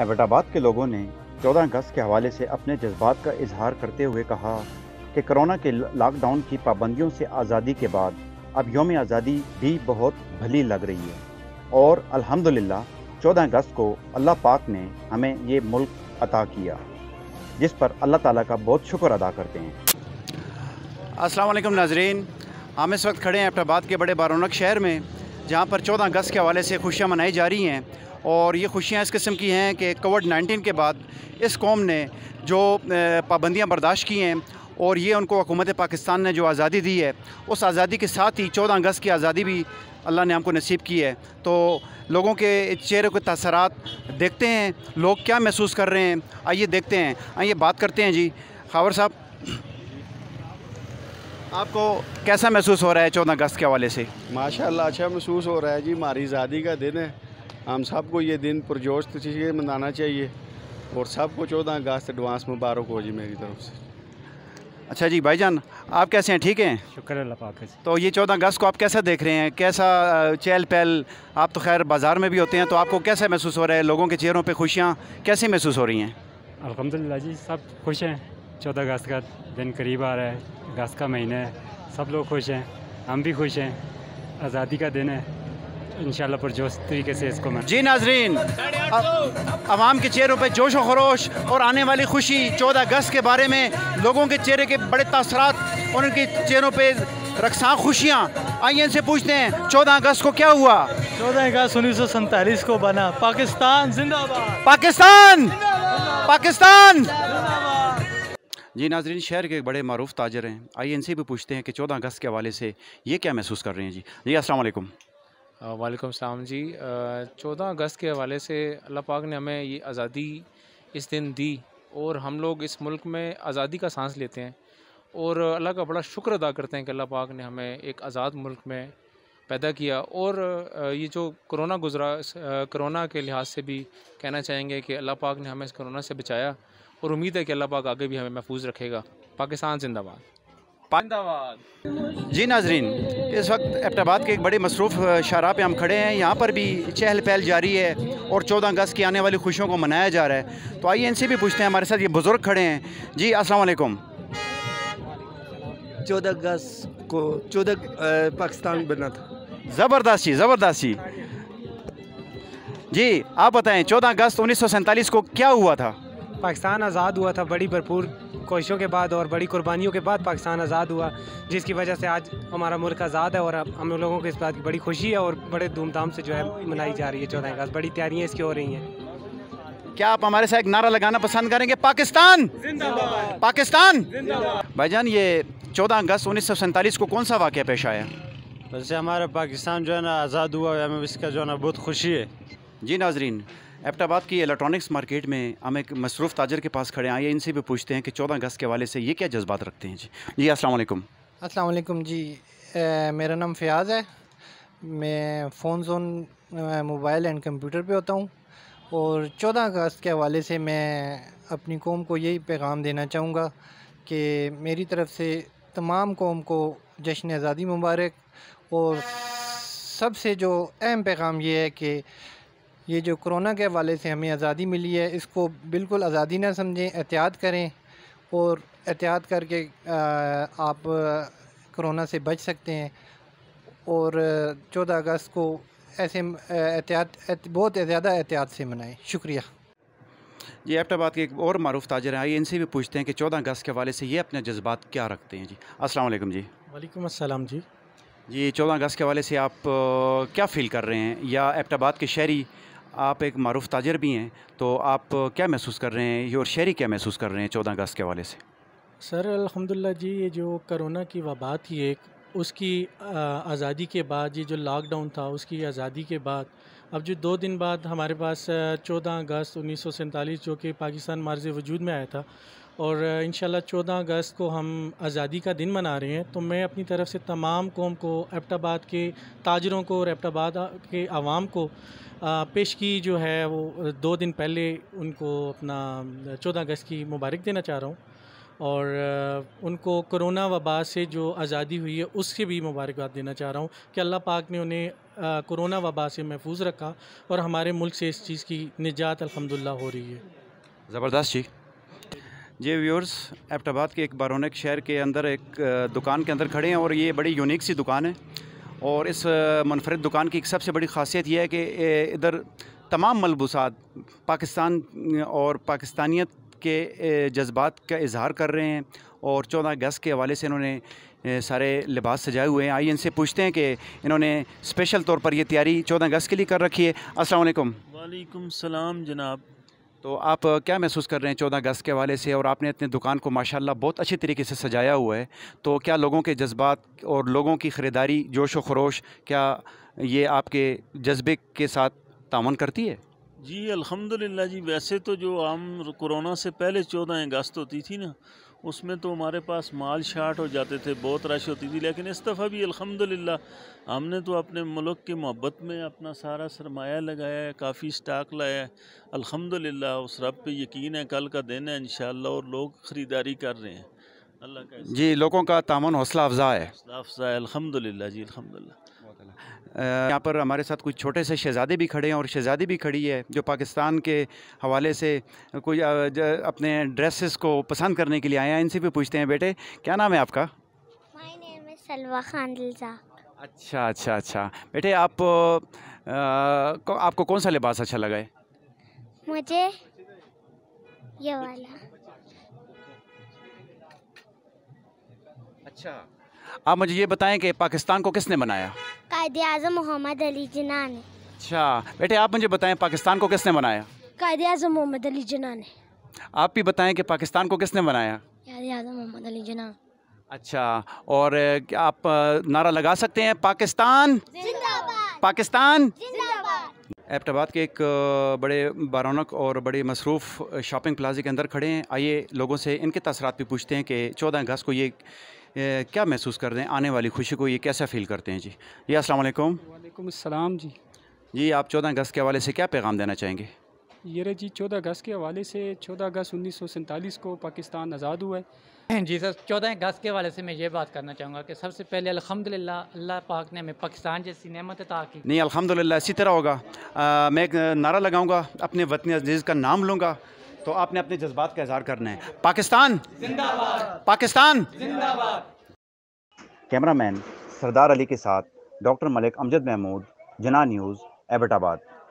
एबटाबाद के लोगों ने 14 अगस्त के हवाले से अपने जज्बात का इजहार करते हुए कहा कि कोरोना के लॉकडाउन की पाबंदियों से आज़ादी के बाद अब योम आज़ादी भी बहुत भली लग रही है और अल्हम्दुलिल्लाह 14 अगस्त को अल्लाह पाक ने हमें ये मुल्क अता किया जिस पर अल्लाह ताला का बहुत शुक्र अदा करते हैं अस्सलाम नाजरीन हम इस वक्त खड़े हैं एबटाबाद के बड़े बारोनक शहर में जहाँ पर चौदह अगस्त के हवाले से खुशियाँ मनाई जा रही हैं और ये खुशियाँ इस किस्म की हैं कि कोविड नाइन्टीन के बाद इस कौम ने जो पाबंदियाँ बर्दाश्त की हैं और ये उनको हकूमत पाकिस्तान ने जो आज़ादी दी है उस आज़ादी के साथ ही चौदह अगस्त की आज़ादी भी अल्लाह ने हमको नसीब की है तो लोगों के चेहरे के तसरात देखते हैं लोग क्या महसूस कर रहे हैं आइए देखते हैं आइए बात करते हैं जी खावर साहब आपको कैसा महसूस हो रहा है चौदह अगस्त के हवाले से माशाल्लाह अच्छा महसूस हो रहा है जी हमारी आज़ादी का दिन है हम सबको ये दिन पुरजोश तरीके मनाना चाहिए और सबको चौदह अगस्त एडवांस मुबारक हो जी मेरी तरफ से अच्छा जी भाईजान आप कैसे हैं ठीक हैं शुक्र अल्लाह पाक तो ये चौदह अगस्त को आप कैसा देख रहे हैं कैसा चहल पहल आप तो खैर बाज़ार में भी होते हैं तो आपको कैसा महसूस हो रहा है लोगों के चेहरों पे खुशियाँ कैसे महसूस हो रही हैं अलहमदिल्ला जी सब खुश हैं चौदह अगस्त का दिन करीब आ रहा है अगस्त का महीना है सब लोग खुश हैं हम भी खुश हैं आज़ादी का दिन है इन पुरजोश तरीके से इसको मैं जी नाजरीन आवाम के चेहरों पर जोश व खरोश और आने वाली खुशी चौदह अगस्त के बारे में लोगों के चेहरे के बड़े तासरात और उनके चेहरों पर रकसा खुशियाँ आइए इनसे पूछते हैं चौदह अगस्त को क्या हुआ चौदह अगस्त उन्नीस सौ सैंतालीस को बना पाकिस्तान जिंदाबाद पाकिस्तान पाकिस्तान जी नाजरीन शहर के बड़े मरूफ ताजर हैं आइए इनसे भी पूछते हैं कि चौदह अगस्त के हवाले से ये क्या महसूस कर रहे हैं जी जी असल वालेकुम सलाम जी चौदह अगस्त के हवाले से अल्लाह पाक ने हमें ये आज़ादी इस दिन दी और हम लोग इस मुल्क में आज़ादी का सांस लेते हैं और अल्लाह का बड़ा शुक्र अदा करते हैं कि अल्लाह पाक ने हमें एक आज़ाद मुल्क में पैदा किया और ये जो कोरोना गुजरा कोरोना के लिहाज से भी कहना चाहेंगे कि अल्लाह पाक ने हमें इस कोरोना से बचाया और उम्मीद है कि अल्लाह पाक आगे भी हमें महफूज रखेगा पाकिस्तान जिंदाबाद जी नाजरीन इस वक्त एबटाबाद के एक बड़े मसरूफ़ शराब पे हम खड़े हैं यहाँ पर भी चहल पहल जारी है और चौदह अगस्त की आने वाली खुशियों को मनाया जा रहा है तो आइए इनसे भी पूछते हैं हमारे साथ ये बुज़ुर्ग खड़े हैं जी असल चौदह अगस्त को चौदह पाकिस्तान बना था ज़बरदस्त जी ज़बरदस्त जी जी आप बताएं चौदह अगस्त उन्नीस को क्या हुआ था पाकिस्तान आज़ाद हुआ था बड़ी भरपूर कोशिशों के बाद और बड़ी कुर्बानियों के बाद पाकिस्तान आज़ाद हुआ जिसकी वजह से आज हमारा मुल्क आज़ाद है और हम लोगों को इस बात की बड़ी खुशी है और बड़े धूमधाम से जो है मनाई जा रही है चौदह अगस्त बड़ी तैयारियाँ इसकी हो रही हैं क्या आप हमारे साथ एक नारा लगाना पसंद करेंगे पाकिस्तान पाकिस्तान भाईजान ये चौदह अगस्त उन्नीस सौ सैंतालीस को कौन सा वाक़ पेश आया वैसे हमारा पाकिस्तान जो है ना आज़ाद हुआ है हमें इसका जो है ना बहुत खुशी है जी नाजरीन एबटाबाद की इलेक्ट्रॉनिक्स मार्केट में हम एक मसरूफ़ ताजर के पास खड़े आए इनसे भी पूछते हैं कि चौदह अगस्त के वाले से ये क्या जज्बात रखते हैं जी जी असल असलम जी ए, मेरा नाम फ़याज़ है मैं phone zone mobile and computer पे होता हूँ और चौदह अगस्त के हवाले से मैं अपनी कौम को यही पैगाम देना चाहूँगा कि मेरी तरफ़ से तमाम कौम को जश्न आज़ादी मुबारक और सबसे जो अहम पैगाम ये है कि ये जो कोरोना के हवाले से हमें आज़ादी मिली है इसको बिल्कुल आज़ादी ना समझें एहतियात करें और एहतियात करके आप कोरोना से बच सकते हैं और चौदह अगस्त को ऐसे एहतियात बहुत ज़्यादा एहतियात से मनाएं शुक्रिया जी एबटाबाद के एक और मरूफ ताजर हैं आइए इनसे भी पूछते हैं कि चौदह अगस्त के हवाले से ये अपने जज्बात क्या रखते हैं जी असल जी वालेकुम अस्सलाम जी जी चौदह अगस्त के हवाले से आप क्या फ़ील कर रहे हैं या एबटाबाद के शहरी आप एक मरूफ ताजर भी हैं तो आप क्या महसूस कर रहे हैं योर शहरी क्या महसूस कर रहे हैं चौदह अगस्त के हवाले से सर अलहमदिल्ला जी ये जो करोना की वबा थी एक उसकी आज़ादी के बाद ये जो लॉकडाउन था उसकी आज़ादी के बाद अब जो दो दिन बाद हमारे पास चौदह अगस्त उन्नीस जो कि पाकिस्तान मार्ज वजूद में आया था और इन 14 अगस्त को हम आज़ादी का दिन मना रहे हैं तो मैं अपनी तरफ से तमाम कौम को एबटाबाद के ताजरों को और एबटाबाद के आवाम को पेश की जो है वो दो दिन पहले उनको अपना 14 अगस्त की मुबारक देना चाह रहा हूँ और उनको कोरोना वबा से जो आज़ादी हुई है उसके भी मुबारकबाद देना चाह रहा हूँ कि अल्लाह पाक ने उन्हें कोरोना वबा से महफूज रखा और हमारे मुल्क से इस चीज़ की निजात अलहमदिल्ला हो रही है ज़बरदस्त जी जी व्यूअर्स एबटाबाद के एक बारोनिक शहर के अंदर एक दुकान के अंदर खड़े हैं और ये बड़ी यूनिक सी दुकान है और इस मुनफरद दुकान की एक सबसे बड़ी खासियत यह है कि इधर तमाम मलबूसात पाकिस्तान और पाकिस्तानियत के जज्बात का इजहार कर रहे हैं और चौदह अगस्त के हवाले से इन्होंने सारे लिबास सजाए हुए हैं आइए इनसे पूछते हैं कि इन्होंने स्पेशल तौर पर यह तैयारी चौदह अगस्त के लिए कर रखी है असल वालेकुम सलाम जनाब तो आप क्या महसूस कर रहे हैं चौदह अगस्त के हवाले से और आपने अपने दुकान को माशाल्लाह बहुत अच्छे तरीके से सजाया हुआ है तो क्या लोगों के जज्बात और लोगों की ख़रीदारी जोश व खरोश क्या ये आपके जज्बे के साथ तावन करती है जी अल्हम्दुलिल्लाह जी वैसे तो जो आम कोरोना से पहले चौदह अगस्त होती थी ना उसमें तो हमारे पास माल शार्ट हो जाते थे बहुत रश होती थी लेकिन इस दफ़ा भी अलहमदिल्ला हमने तो अपने मुल्क की मोहब्बत में अपना सारा सरमाया लगाया है काफ़ी स्टाक लाया है ला उस रब पे यकीन है कल का दिन है इन और लोग ख़रीदारी कर रहे हैं अल्लाह का जी लोगों का तामन हौसला अफजा है अफजा है अलहमदिल्ला जी अलहमदिल्ला यहाँ पर हमारे साथ कुछ छोटे से शहज़ादे भी खड़े हैं और शहज़ादी भी खड़ी है जो पाकिस्तान के हवाले से कोई अपने ड्रेसेस को पसंद करने के लिए आए हैं इनसे भी पूछते हैं बेटे क्या नाम है आपका सलवा खान अच्छा अच्छा अच्छा बेटे आप आ, आपको कौन सा लिबास अच्छा लगा है मुझे ये वाला अच्छा आप मुझे ये बताएं कि पाकिस्तान को किसने बनाया कायदे आजम मोहम्मद अली जिना ने अच्छा बेटे आप मुझे बताएं पाकिस्तान को किसने बनाया कायदे आजम मोहम्मद अली जिना ने आप भी बताएं कि पाकिस्तान को किसने बनाया कायदे आजम मोहम्मद अली जिना अच्छा और आप नारा लगा सकते हैं पाकिस्तान पाकिस्तान एबटाबाद के एक बड़े बारौनक और बड़े मसरूफ़ शॉपिंग प्लाजे के अंदर खड़े हैं आइए लोगों से इनके तसरात भी पूछते हैं कि चौदह अगस्त को ये क्या महसूस कर रहे हैं आने वाली खुशी को ये कैसा फील करते हैं जी जी असल वालेकाम जी जी आप चौदह अगस्त के हवाले से क्या पैगाम देना चाहेंगे ये रे जी चौदह अगस्त के हवाले से चौदह अगस्त उन्नीस सौ सैंतालीस को पाकिस्तान आज़ाद हुआ है जी सर चौदह अगस्त के हवाले से मैं ये बात करना चाहूँगा कि सबसे पहले अलहमदिल्ला अल्लाह पाक ने हमें पाकिस्तान जैसी नमत अता की नहीं अलहमदिल्ला इसी तरह होगा आ, मैं एक नारा लगाऊँगा अपने वतन अजीज़ का नाम लूँगा तो आपने अपने जज्बात का इजहार करना है पाकिस्तान पाकिस्तान कैमरामैन सरदार अली के साथ डॉक्टर मलिक अमजद महमूद जना न्यूज़ एबटाबाद